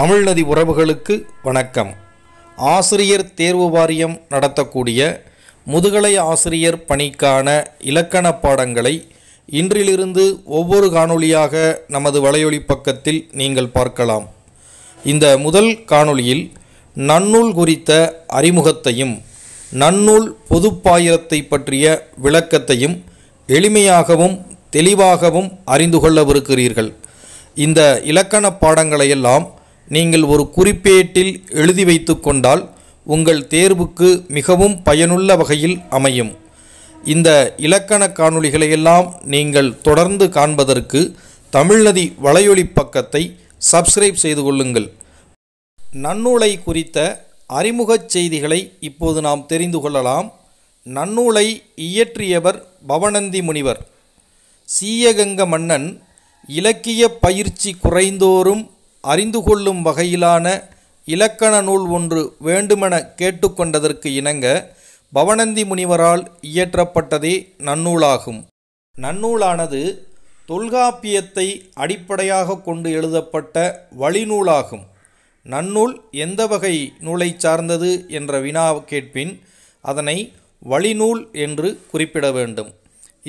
தமிழ்நதி உறவுகளுக்கு வணக்கம் ஆசிரியர் தேர்வு வாரியம் நடத்தக்கூடிய முதுகலை ஆசிரியர் பணிக்கான இலக்கண பாடங்களை இன்றிலிருந்து ஒவ்வொரு காணொளியாக நமது வலையொலி பக்கத்தில் நீங்கள் பார்க்கலாம் இந்த முதல் காணொளியில் நன்னூல் குறித்த அறிமுகத்தையும் நன்னூல் பொதுப்பாயிரத்தை பற்றிய விளக்கத்தையும் எளிமையாகவும் தெளிவாகவும் அறிந்து கொள்ளவிருக்கிறீர்கள் இந்த இலக்கண பாடங்களையெல்லாம் நீங்கள் ஒரு குறிப்பேட்டில் எழுதி வைத்து கொண்டால் உங்கள் தேர்வுக்கு மிகவும் பயனுள்ள வகையில் அமையும் இந்த இலக்கண காணொளிகளையெல்லாம் நீங்கள் தொடர்ந்து காண்பதற்கு தமிழ்நதி வலையொலி பக்கத்தை சப்ஸ்கிரைப் செய்து கொள்ளுங்கள் நன்னூலை குறித்த அறிமுகச் செய்திகளை இப்போது நாம் தெரிந்து கொள்ளலாம் நன்னூலை இயற்றியவர் பவனந்தி முனிவர் சீயகங்க மன்னன் இலக்கிய பயிற்சி குறைந்தோறும் அறிந்து கொள்ளும் வகையிலான இலக்கண நூல் ஒன்று வேண்டுமென கேட்டுக்கொண்டதற்கு இணங்க பவனந்தி முனிவரால் இயற்றப்பட்டதே நன்னூலாகும் நன்னூலானது தொல்காப்பியத்தை அடிப்படையாக கொண்டு எழுதப்பட்ட வழிநூலாகும் நன்னூல் எந்த வகை நூலை சார்ந்தது என்ற வினா கேட்பின் அதனை வழிநூல் என்று குறிப்பிட வேண்டும்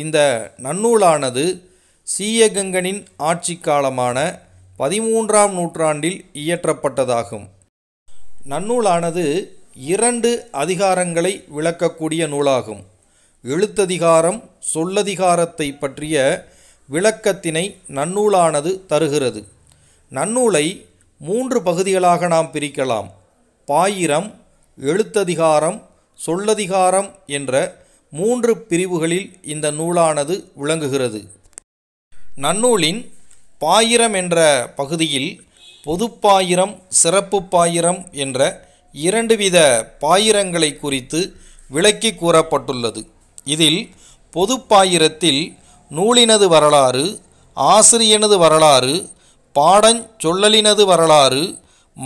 இந்த நன்னூலானது சீயகங்கனின் ஆட்சி காலமான பதிமூன்றாம் நூற்றாண்டில் இயற்றப்பட்டதாகும் நன்னூலானது இரண்டு அதிகாரங்களை விளக்கக்கூடிய நூலாகும் எழுத்ததிகாரம் சொல்லதிகாரத்தை பற்றிய விளக்கத்தினை நன்னூலானது தருகிறது நன்னூலை மூன்று பகுதிகளாக நாம் பிரிக்கலாம் பாயிரம் எழுத்ததிகாரம் சொல்லதிகாரம் என்ற மூன்று பிரிவுகளில் இந்த நூலானது விளங்குகிறது நன்னூலின் பாயிரம் என்ற பகுதியில் பொதுப்பாயிரம் சிறப்பு பாயிரம் என்ற இரண்டு வித பாயிரங்களை குறித்து விளக்கி கூறப்பட்டுள்ளது இதில் பொதுப்பாயிரத்தில் நூலினது வரலாறு ஆசிரியனது வரலாறு பாடஞ்சொல்லலினது வரலாறு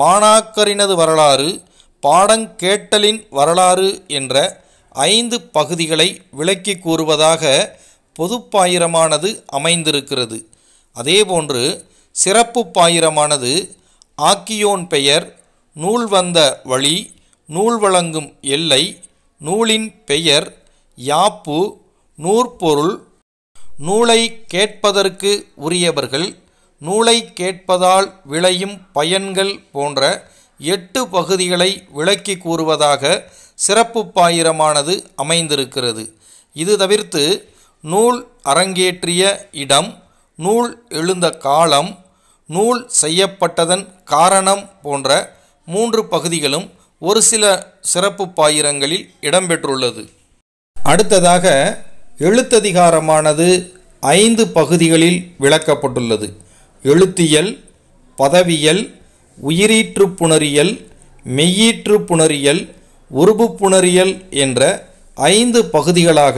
மாணாக்கரினது வரலாறு பாடங்கேட்டலின் வரலாறு என்ற ஐந்து பகுதிகளை விளக்கி கூறுவதாக பொதுப்பாயிரமானது அமைந்திருக்கிறது அதேபோன்று சிறப்பு பாயிரமானது ஆக்கியோன் பெயர் நூல் வந்த வழி நூல் வழங்கும் எல்லை நூலின் பெயர் யாப்பு நூற்பொருள் நூலை கேட்பதற்கு உரியவர்கள் நூலை கேட்பதால் விளையும் பயன்கள் போன்ற எட்டு பகுதிகளை விளக்கி கூறுவதாக சிறப்பு பாயிரமானது அமைந்திருக்கிறது இது தவிர்த்து நூல் அரங்கேற்றிய இடம் நூல் எழுந்த காலம் நூல் செய்யப்பட்டதன் காரணம் போன்ற மூன்று பகுதிகளும் ஒரு சில சிறப்பு பாயிரங்களில் இடம்பெற்றுள்ளது அடுத்ததாக எழுத்ததிகாரமானது ஐந்து பகுதிகளில் விளக்கப்பட்டுள்ளது எழுத்தியல் பதவியல் உயிரீற்று புணரியல் மெய்யீற்று புணரியல் உருபு புணரியல் என்ற ஐந்து பகுதிகளாக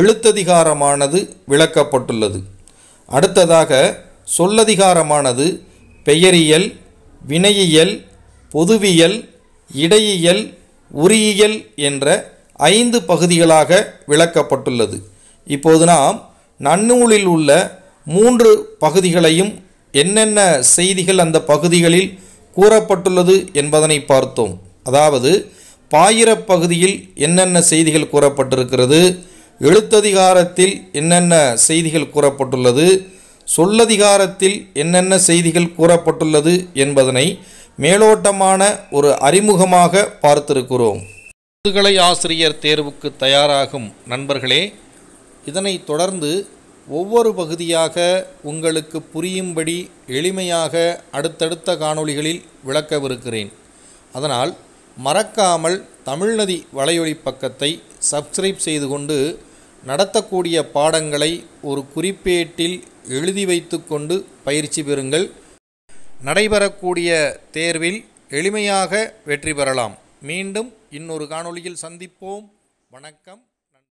எழுத்ததிகாரமானது விளக்கப்பட்டுள்ளது அடுத்ததாக சொல்லதிகாரமானது பெயரியல் வினையியல் பொதுவியல் இடையியல் உரியியல் என்ற ஐந்து பகுதிகளாக விளக்கப்பட்டுள்ளது இப்போது நாம் நன்னூலில் உள்ள மூன்று பகுதிகளையும் என்னென்ன செய்திகள் அந்த பகுதிகளில் கூறப்பட்டுள்ளது என்பதனை பார்த்தோம் அதாவது பாயிரப் பகுதியில் என்னென்ன செய்திகள் கூறப்பட்டிருக்கிறது எழுத்ததிகாரத்தில் என்னென்ன செய்திகள் கூறப்பட்டுள்ளது சொல்லதிகாரத்தில் என்னென்ன செய்திகள் கூறப்பட்டுள்ளது என்பதனை மேலோட்டமான ஒரு அறிமுகமாக பார்த்திருக்கிறோம் முதுகலை ஆசிரியர் தேர்வுக்கு தயாராகும் நண்பர்களே இதனை தொடர்ந்து ஒவ்வொரு பகுதியாக உங்களுக்கு புரியும்படி எளிமையாக அடுத்தடுத்த காணொளிகளில் விளக்கவிருக்கிறேன் அதனால் மறக்காமல் தமிழ்நதி வலையொலி பக்கத்தை சப்ஸ்கிரைப் செய்து கொண்டு நடத்தக்கூடிய பாடங்களை ஒரு குறிப்பேட்டில் எழுதி வைத்துக்கொண்டு பயிற்சி பெறுங்கள் நடைபெறக்கூடிய தேர்வில் எளிமையாக வெற்றி பெறலாம் மீண்டும் இன்னொரு காணொளியில் சந்திப்போம் வணக்கம்